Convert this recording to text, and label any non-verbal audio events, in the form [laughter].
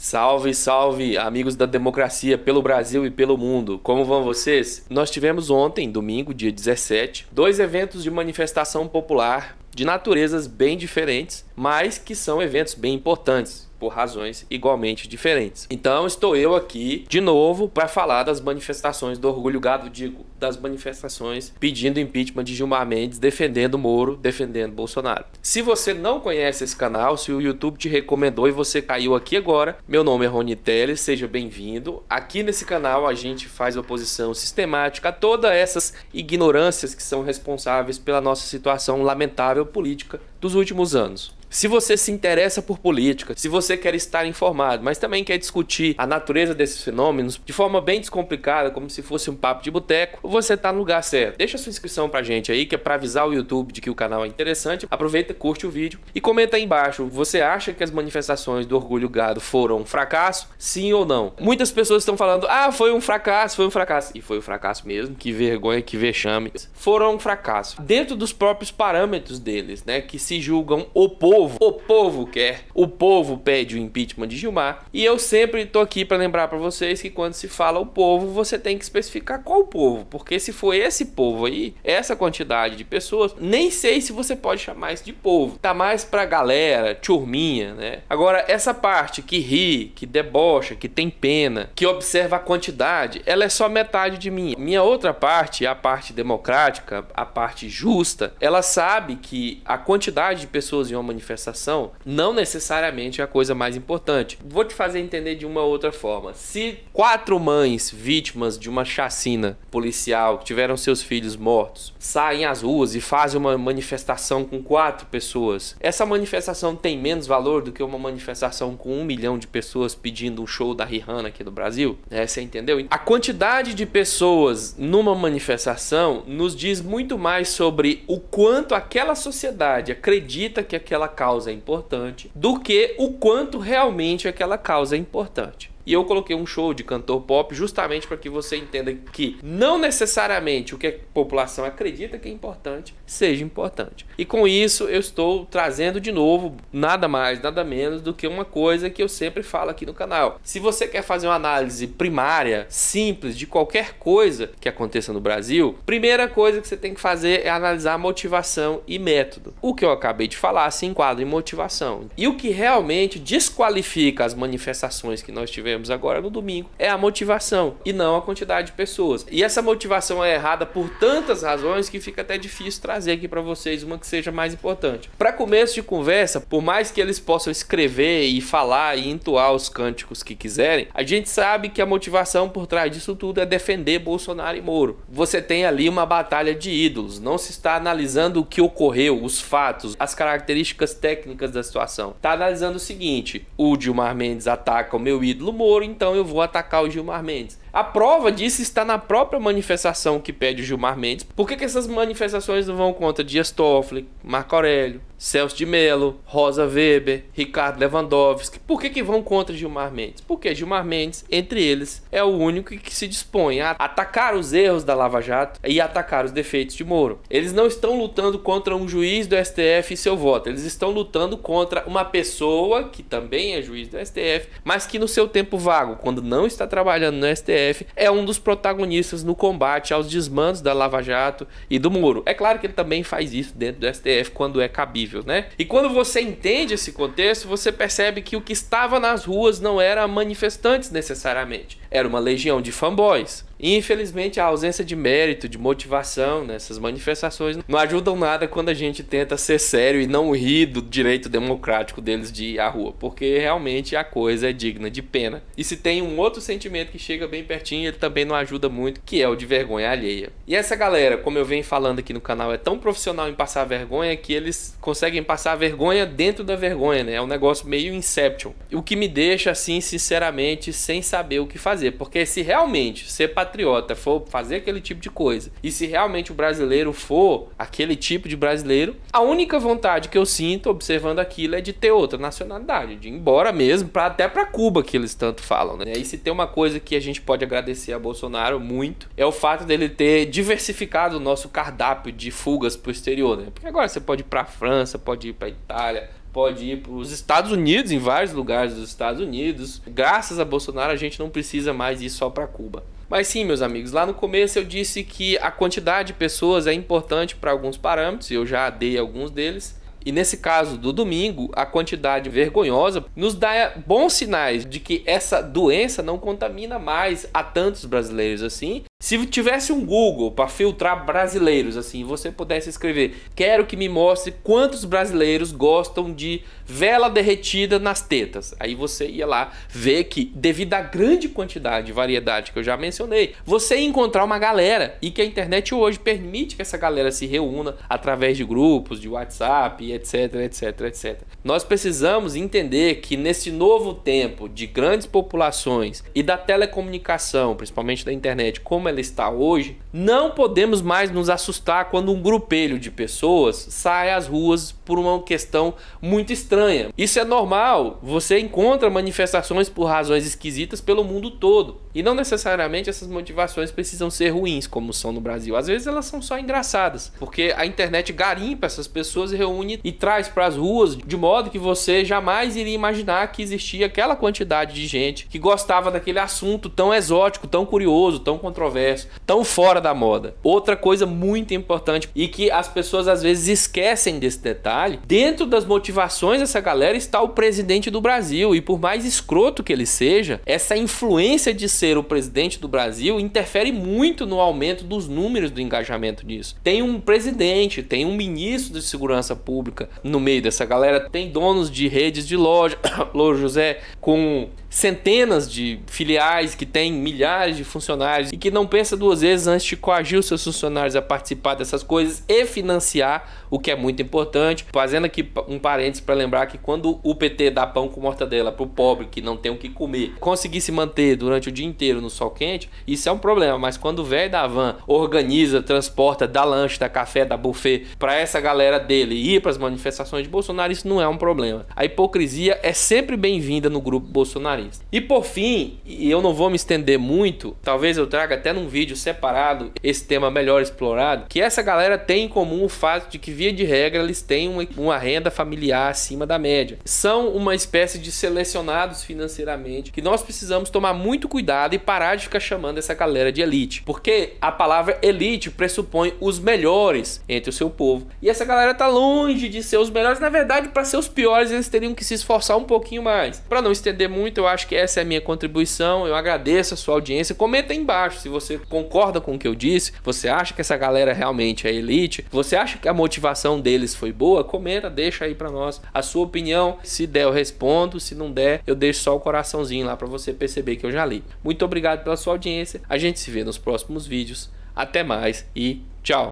Salve, salve, amigos da democracia pelo Brasil e pelo mundo. Como vão vocês? Nós tivemos ontem, domingo, dia 17, dois eventos de manifestação popular de naturezas bem diferentes, mas que são eventos bem importantes por razões igualmente diferentes. Então estou eu aqui de novo para falar das manifestações do orgulho gado digo das manifestações pedindo impeachment de Gilmar Mendes, defendendo Moro, defendendo Bolsonaro. Se você não conhece esse canal, se o YouTube te recomendou e você caiu aqui agora, meu nome é Rony Teles, seja bem-vindo. Aqui nesse canal a gente faz oposição sistemática a todas essas ignorâncias que são responsáveis pela nossa situação lamentável política dos últimos anos. Se você se interessa por política, se você quer estar informado, mas também quer discutir a natureza desses fenômenos de forma bem descomplicada, como se fosse um papo de boteco, você está no lugar certo. Deixa sua inscrição pra gente aí, que é para avisar o YouTube de que o canal é interessante. Aproveita, curte o vídeo e comenta aí embaixo, você acha que as manifestações do orgulho gado foram um fracasso? Sim ou não? Muitas pessoas estão falando: "Ah, foi um fracasso, foi um fracasso". E foi um fracasso mesmo, que vergonha, que vexame. Foram um fracasso dentro dos próprios parâmetros deles, né, que se julgam opor povo, o povo quer, o povo pede o impeachment de Gilmar. E eu sempre tô aqui para lembrar para vocês que quando se fala o povo, você tem que especificar qual povo, porque se for esse povo aí, essa quantidade de pessoas, nem sei se você pode chamar isso de povo. Tá mais pra galera, turminha, né? Agora, essa parte que ri, que debocha, que tem pena, que observa a quantidade, ela é só metade de mim. Minha outra parte, a parte democrática, a parte justa, ela sabe que a quantidade de pessoas em uma manifestação manifestação não necessariamente é a coisa mais importante. Vou te fazer entender de uma outra forma. Se quatro mães vítimas de uma chacina policial que tiveram seus filhos mortos saem às ruas e fazem uma manifestação com quatro pessoas, essa manifestação tem menos valor do que uma manifestação com um milhão de pessoas pedindo um show da Rihanna aqui no Brasil? É, você entendeu? A quantidade de pessoas numa manifestação nos diz muito mais sobre o quanto aquela sociedade acredita que aquela causa é importante do que o quanto realmente aquela causa é importante. E eu coloquei um show de cantor pop justamente para que você entenda que não necessariamente o que a população acredita que é importante seja importante. E com isso eu estou trazendo de novo nada mais, nada menos do que uma coisa que eu sempre falo aqui no canal. Se você quer fazer uma análise primária, simples de qualquer coisa que aconteça no Brasil, primeira coisa que você tem que fazer é analisar motivação e método. O que eu acabei de falar se enquadra em motivação. E o que realmente desqualifica as manifestações que nós tivemos tivemos agora no domingo, é a motivação e não a quantidade de pessoas. E essa motivação é errada por tantas razões que fica até difícil trazer aqui para vocês uma que seja mais importante. Para começo de conversa, por mais que eles possam escrever e falar e entoar os cânticos que quiserem, a gente sabe que a motivação por trás disso tudo é defender Bolsonaro e Moro. Você tem ali uma batalha de ídolos, não se está analisando o que ocorreu, os fatos, as características técnicas da situação. Está analisando o seguinte: o Dilmar Mendes ataca o meu ídolo Moro então eu vou atacar o Gilmar Mendes. A prova disso está na própria manifestação que pede o Gilmar Mendes. Por que, que essas manifestações não vão contra Dias Toffoli, Marco Aurélio, Celso de Mello, Rosa Weber, Ricardo Lewandowski. Por que, que vão contra Gilmar Mendes? Porque Gilmar Mendes, entre eles, é o único que se dispõe a atacar os erros da Lava Jato e atacar os defeitos de Moro. Eles não estão lutando contra um juiz do STF e seu voto, eles estão lutando contra uma pessoa que também é juiz do STF, mas que no seu tempo vago, quando não está trabalhando no STF, é um dos protagonistas no combate aos desmandos da Lava Jato e do Moro. É claro que ele também faz isso dentro do STF quando é cabível possível, né? E quando você entende esse contexto, você percebe que o que estava nas ruas não era manifestantes necessariamente, era uma legião de fanboys infelizmente, a ausência de mérito, de motivação nessas manifestações não ajudam nada quando a gente tenta ser sério e não rir do direito democrático deles de ir à rua, porque realmente a coisa é digna de pena. E se tem um outro sentimento que chega bem pertinho, ele também não ajuda muito, que é o de vergonha alheia. E essa galera, como eu venho falando aqui no canal, é tão profissional em passar vergonha que eles conseguem passar vergonha dentro da vergonha, né? É um negócio meio Inception. O que me deixa, assim, sinceramente, sem saber o que fazer, porque se realmente ser patriota, for fazer aquele tipo de coisa, e se realmente o brasileiro for aquele tipo de brasileiro, a única vontade que eu sinto observando aquilo é de ter outra nacionalidade, de ir embora mesmo, para até para Cuba que eles tanto falam, né? E se tem uma coisa que a gente pode agradecer a Bolsonaro muito, é o fato dele ter diversificado o nosso cardápio de fugas pro exterior, né? Porque agora você pode ir pra França, pode ir pra Itália, pode ir para os Estados Unidos, em vários lugares dos Estados Unidos. Graças a Bolsonaro, a gente não precisa mais ir só para Cuba. Mas sim, meus amigos, lá no começo eu disse que a quantidade de pessoas é importante para alguns parâmetros, e eu já dei alguns deles. E nesse caso do domingo, a quantidade vergonhosa nos dá bons sinais de que essa doença não contamina mais a tantos brasileiros assim se tivesse um Google para filtrar brasileiros, assim, você pudesse escrever: Quero que me mostre quantos brasileiros gostam de vela derretida nas tetas. Aí você ia lá ver que, devido à grande quantidade de variedade que eu já mencionei, você ia encontrar uma galera e que a internet hoje permite que essa galera se reúna através de grupos, de WhatsApp, etc, etc, etc. Nós precisamos entender que nesse novo tempo de grandes populações e da telecomunicação, principalmente da internet, como ela está hoje, não podemos mais nos assustar quando um grupelho de pessoas sai às ruas por uma questão muito estranha. Isso é normal, você encontra manifestações por razões esquisitas pelo mundo todo. E não necessariamente essas motivações precisam ser ruins, como são no Brasil. Às vezes elas são só engraçadas, porque a internet garimpa essas pessoas e reúne e traz para as ruas de modo que você jamais iria imaginar que existia aquela quantidade de gente que gostava daquele assunto tão exótico, tão curioso, tão controverso controverso, tão fora da moda. Outra coisa muito importante e que as pessoas às vezes esquecem desse detalhe, dentro das motivações dessa galera está o presidente do Brasil e por mais escroto que ele seja, essa influência de ser o presidente do Brasil interfere muito no aumento dos números do engajamento disso. Tem um presidente, tem um ministro de segurança pública no meio dessa galera, tem donos de redes de loja, [coughs] Lô José, com centenas de filiais que tem milhares de funcionários e que não pensa duas vezes antes de coagir os seus funcionários a participar dessas coisas e financiar, o que é muito importante. Fazendo aqui um parênteses para lembrar que quando o PT dá pão com mortadela para o pobre que não tem o que comer, conseguir se manter durante o dia inteiro no sol quente, isso é um problema, mas quando o velho da van organiza, transporta, dá lanche, dá café, dá buffet para essa galera dele ir para as manifestações de Bolsonaro, isso não é um problema. A hipocrisia é sempre bem-vinda no grupo grupo bolsonarista. E por fim, e eu não vou me estender muito, talvez eu traga até num vídeo separado esse tema melhor explorado, que essa galera tem em comum o fato de que, via de regra, eles têm uma, renda familiar acima da média. São uma espécie de selecionados financeiramente que nós precisamos tomar muito cuidado e parar de ficar chamando essa galera de elite, porque a palavra elite pressupõe os melhores entre o seu povo. E essa galera tá longe de ser os melhores, na verdade, para ser os piores eles teriam que se esforçar um pouquinho mais, para não estender estender muito, eu acho que essa é a minha contribuição. Eu agradeço a sua audiência. Comenta aí embaixo se você concorda com o que eu disse, você acha que essa galera realmente é elite, você acha que a motivação deles foi boa, comenta, deixa aí para nós a sua opinião. Se der, eu respondo. Se não der, eu deixo só o coraçãozinho lá para você perceber que eu já li. Muito obrigado pela sua audiência. A gente se vê nos próximos vídeos. Até mais e tchau.